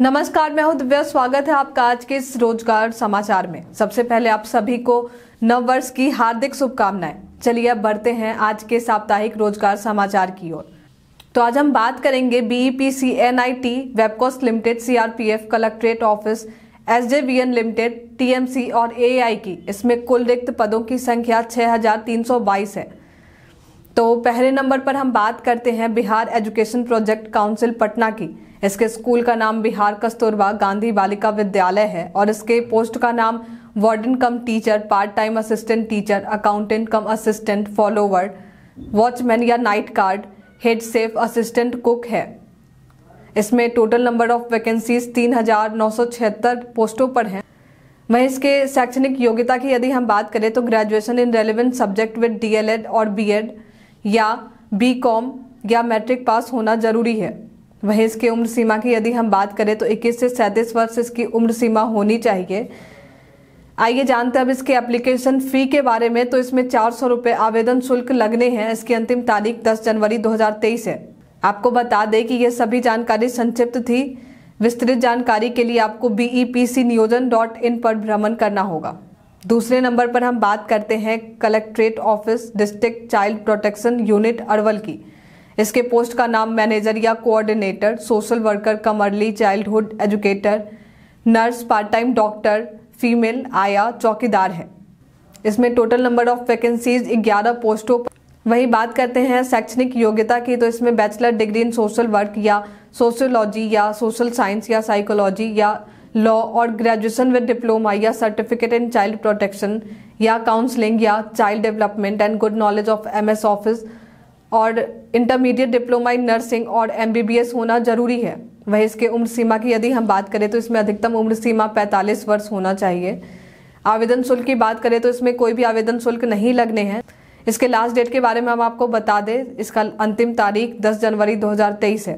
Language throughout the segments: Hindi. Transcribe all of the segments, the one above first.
नमस्कार मैं हूं दिव्या स्वागत है आपका आज के इस रोजगार समाचार में सबसे पहले आप सभी को नव वर्ष की हार्दिक शुभकामनाएं चलिए अब बढ़ते हैं आज के साप्ताहिक रोजगार समाचार की ओर तो आज हम बात करेंगे BEP C N I T वेबकोस limited CRPF collectorate office S J V N limited TMC और ए आई की इसमें कुल रिक्त पदों की संख्या बाईस है तो पहले नंबर पर हम बात करते हैं Bihar education project council Patna की इसके स्कूल का नाम बिहार कस्तूरबा गांधी बालिका विद्यालय है और इसके पोस्ट का नाम warden cum teacher part time assistant teacher accountant cum assistant follower watchman या night guard head chef assistant cook है इसमें टोटल नंबर ऑफ वैकेंसीज तीन हजार नौ सौ पोस्टों पर हैं वहीं इसके शैक्षणिक योग्यता की यदि हम बात करें तो graduation in relevant subject with DElEd और बीएड या बी कॉम या मैट्रिक पास होना जरूरी है वहीं इसकी उम्र सीमा की यदि हम बात करें तो 21 से सैंतीस वर्ष इसकी उम्र सीमा होनी चाहिए आइए जानते हैं अब इसके एप्लीकेशन फ़ी के बारे में तो इसमें चार सौ रुपये आवेदन शुल्क लगने हैं इसकी अंतिम तारीख 10 जनवरी 2023 है आपको बता दें कि यह सभी जानकारी संक्षिप्त थी विस्तृत जानकारी के लिए आपको बी ई पी सी नियोजन डॉट इन पर भ्रमण करना होगा दूसरे नंबर पर हम बात करते हैं collectorate office district child protection unit Arwal की इसके पोस्ट का नाम मैनेजर या coordinator social worker cum early childhood educator nurse part time doctor female ayah chowkidar है इसमें टोटल नंबर ऑफ वैकेंसीज 11 पोस्टों पर वहीं बात करते हैं शैक्षणिक योग्यता की तो इसमें bachelor degree in social work या सोशोलॉजी या सोशल साइंस या साइकोलॉजी या लॉ और ग्रेजुएशन विद डिप्लोमा या सर्टिफिकेट इन चाइल्ड प्रोटेक्शन या काउंसलिंग या child development and good knowledge of M S office और इंटरमीडिएट डिप्लोमा इन नर्सिंग और एम बी बी एस होना जरूरी है वह इसके उम्र सीमा की यदि हम बात करें तो इसमें अधिकतम उम्र सीमा पैंतालीस वर्ष होना चाहिए आवेदन शुल्क की बात करें तो इसमें कोई भी आवेदन शुल्क नहीं लगने हैं इसके लास्ट डेट के बारे में हम आपको बता दें इसका अंतिम तारीख 10 जनवरी 2023 है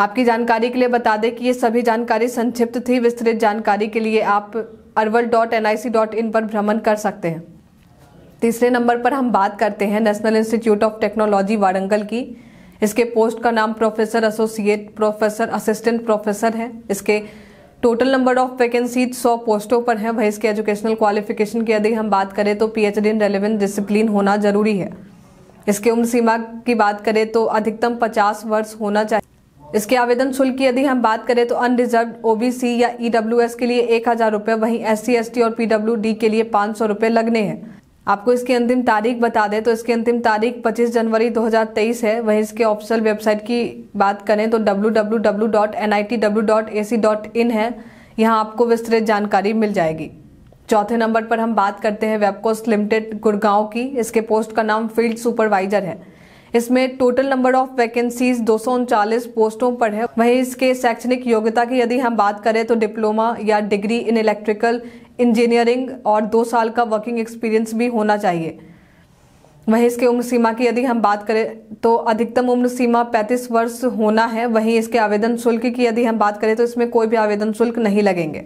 आपकी जानकारी के लिए बता दें कि ये सभी जानकारी संक्षिप्त थी विस्तृत जानकारी के लिए आप Arwal dot N I C dot in पर भ्रमण कर सकते हैं तीसरे नंबर पर हम बात करते हैं national institute of technology Warangal की इसके पोस्ट का नाम professor associate professor assistant professor है इसके टोटल नंबर ऑफ वैकेंसी सौ पोस्टों पर हैं वही इसके एजुकेशनल क्वालिफिकेशन की यदि हम बात करें तो पीएचडी इन रेलिवेंट डिसिप्लिन होना जरूरी है इसके उम्र सीमा की बात करें तो अधिकतम पचास वर्ष होना चाहिए इसके आवेदन शुल्क की यदि हम बात करें तो अनरिजर्व ओबीसी या ईडब्ल्यूएस e के लिए एक हज़ार रूपए वहीं एस सी और पीडब्ल्यू के लिए पाँच सौ रूपए लगने हैं आपको इसकी अंतिम तारीख बता दें तो इसकी अंतिम तारीख 25 जनवरी 2023 है वहीं इसके ऑफिशियल वेबसाइट की बात करें तो www.nitw.ac.in है यहाँ आपको विस्तृत जानकारी मिल जाएगी चौथे नंबर पर हम बात करते हैं वेबकोस्ट लिमिटेड गुड़गांव की इसके पोस्ट का नाम फील्ड सुपरवाइजर है इसमें टोटल नंबर ऑफ वैकेंसीज दो पोस्टों पर है वहीं इसके शैक्षणिक योग्यता की यदि हम बात करें तो डिप्लोमा या डिग्री इन इलेक्ट्रिकल इंजीनियरिंग और दो साल का वर्किंग एक्सपीरियंस भी होना चाहिए वहीं इसके उम्र सीमा की यदि हम बात करें तो अधिकतम उम्र सीमा 35 वर्ष होना है वहीं इसके आवेदन शुल्क की यदि हम बात करें तो इसमें कोई भी आवेदन शुल्क नहीं लगेंगे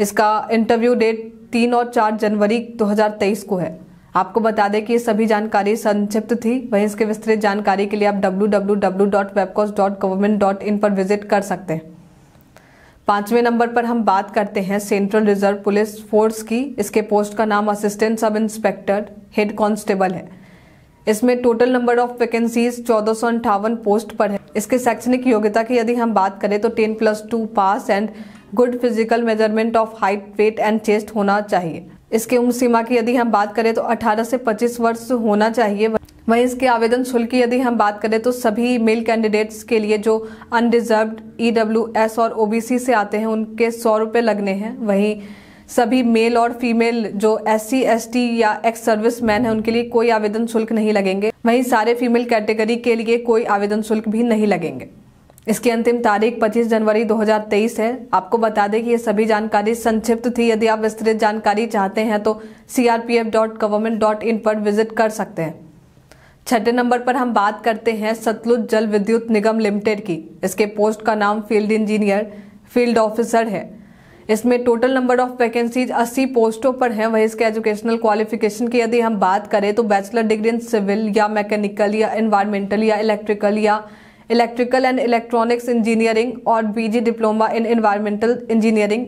इसका इंटरव्यू डेट तीन और चार जनवरी 2023 को है आपको बता दें कि ये सभी जानकारी संक्षिप्त थी वहीं इसके विस्तृत जानकारी के लिए आप डब्ल्यू पर विजिट कर सकते हैं पांचवें नंबर पर हम बात करते हैं सेंट्रल रिजर्व पुलिस फोर्स की इसके पोस्ट का नाम assistant sub inspector head constable है इसमें टोटल नंबर ऑफ वैकेंसीज चौदह पोस्ट पर है इसके शैक्षणिक योग्यता की यदि हम बात करें तो ten plus two pass and good physical measurement of height weight and chest होना चाहिए इसकी उम्र सीमा की यदि हम बात करें तो 18 से 25 वर्ष होना चाहिए वहीं इसके आवेदन शुल्क की यदि हम बात करें तो सभी मेल कैंडिडेट्स के लिए जो डब्ल्यू एस e और ओबीसी से आते हैं उनके सौ रुपये लगने हैं वहीं सभी मेल और फीमेल जो एस सी एस टी या एक्स सर्विस मैन है उनके लिए कोई आवेदन शुल्क नहीं लगेंगे वहीं सारे फीमेल कैटेगरी के लिए कोई आवेदन शुल्क भी नहीं लगेंगे इसकी अंतिम तारीख 25 जनवरी 2023 है आपको बता दें कि ये सभी जानकारी संक्षिप्त थी यदि आप विस्तृत जानकारी चाहते हैं तो सी पर विजिट कर सकते हैं छठे नंबर पर हम बात करते हैं सतलुज जल विद्युत निगम लिमिटेड की इसके पोस्ट का नाम फील्ड इंजीनियर फील्ड ऑफिसर है इसमें टोटल नंबर ऑफ वैकेंसीज 80 पोस्टों पर हैं वहीं इसके एजुकेशनल क्वालिफिकेशन की यदि हम बात करें तो बैचलर डिग्री इन सिविल या मैकेनिकल या इन्वायरमेंटल या इलेक्ट्रिकल या इलेक्ट्रिकल एंड इलेक्ट्रॉनिक्स इंजीनियरिंग और PG diploma in environmental engineering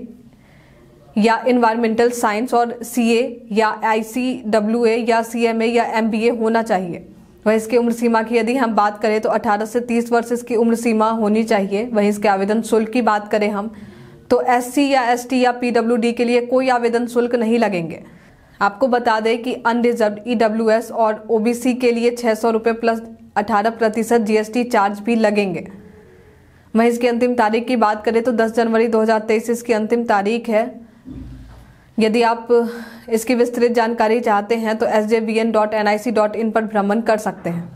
या इन्वायरमेंटल साइंस और सीए या आईसीडब्ल्यूए या सीएमए या एमबीए होना चाहिए वहीं इसकी उम्र सीमा की यदि हम बात करें तो 18 से 30 वर्ष इसकी उम्र सीमा होनी चाहिए वहीं इसके आवेदन शुल्क की बात करें हम तो एससी या एसटी या पीडब्ल्यूडी के लिए कोई आवेदन शुल्क नहीं लगेंगे आपको बता दें कि अनरिजर्व ई e और ओ के लिए छः सौ रुपये प्लस अठारह प्रतिशत जीएसटी चार्ज भी लगेंगे वहीं इसकी अंतिम तारीख की बात करें तो 10 जनवरी 2023 इसकी अंतिम तारीख है यदि आप इसकी विस्तृत जानकारी चाहते हैं तो एस पर भ्रमण कर सकते हैं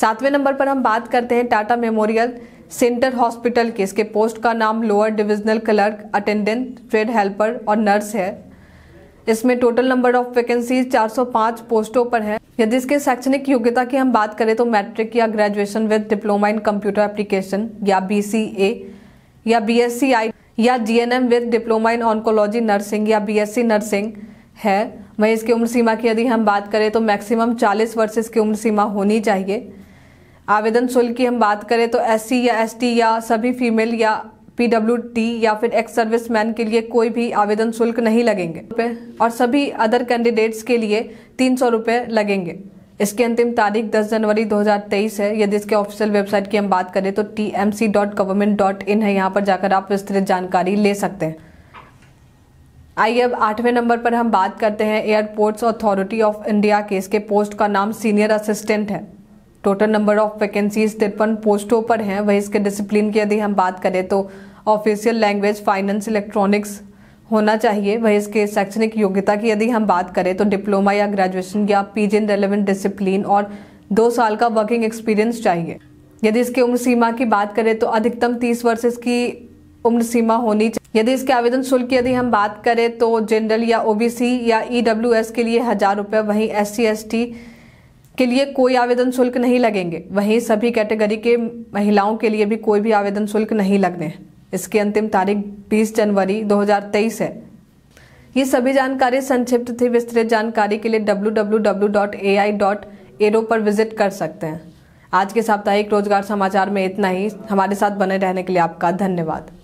सातवें नंबर पर हम बात करते हैं टाटा मेमोरियल सेंटर हॉस्पिटल के इसके पोस्ट का नाम lower divisional clerk attendant trade helper और नर्स है इसमें टोटल नंबर ऑफ वैकेंसीज 405 पोस्टों पर है यदि इसके शैक्षणिक योग्यता की हम बात करें तो मैट्रिक या graduation with diploma in computer application या बी या बी या G with diploma in oncology nursing या बी नर्सिंग है वहीं इसकी उम्र सीमा की यदि हम बात करें तो मैक्सिमम 40 वर्ष इसकी उम्र सीमा होनी चाहिए आवेदन शुल्क की हम बात करें तो एससी या एसटी या सभी फीमेल या पीडब्ल्यू या फिर एक्स सर्विस मैन के लिए कोई भी आवेदन शुल्क नहीं लगेंगे और सभी अदर कैंडिडेट्स के लिए तीन सौ लगेंगे इसकी अंतिम तारीख 10 जनवरी 2023 है यदि इसके ऑफिशियल वेबसाइट की हम बात करें तो T M C dot government dot in है यहाँ पर जाकर आप विस्तृत जानकारी ले सकते हैं आइए अब आठवें नंबर पर हम बात करते हैं एयरपोर्ट्स अथॉरिटी ऑफ इंडिया के इसके पोस्ट का नाम सीनियर असिस्टेंट है टोटल नंबर ऑफ वैकेंसीज तिरपन पोस्टों पर हैं वहीं इसके डिसिप्लिन की यदि हम बात करें तो ऑफिशियल लैंग्वेज फाइनेंस इलेक्ट्रॉनिक्स होना चाहिए वही इसके शैक्षणिक योग्यता की यदि हम बात करें तो डिप्लोमा या ग्रेजुएशन या पीजी इन रेलिवेंट डिसिप्लिन और दो साल का वर्किंग एक्सपीरियंस चाहिए यदि इसकी उम्र सीमा की बात करें तो अधिकतम तीस वर्ष इसकी उम्र सीमा होनी चाहिए यदि इसके आवेदन शुल्क की यदि हम बात करें तो जनरल या ओबीसी या ईडब्ल्यूएस e के लिए हज़ार रुपये वहीं एस सी के लिए कोई आवेदन शुल्क नहीं लगेंगे वहीं सभी कैटेगरी के महिलाओं के लिए भी कोई भी आवेदन शुल्क नहीं लगने हैं इसकी अंतिम तारीख 20 जनवरी 2023 है ये सभी जानकारी संक्षिप्त थी विस्तृत जानकारी के लिए www.ai.aero पर विजिट कर सकते हैं आज के साप्ताहिक रोजगार समाचार में इतना ही हमारे साथ बने रहने के लिए आपका धन्यवाद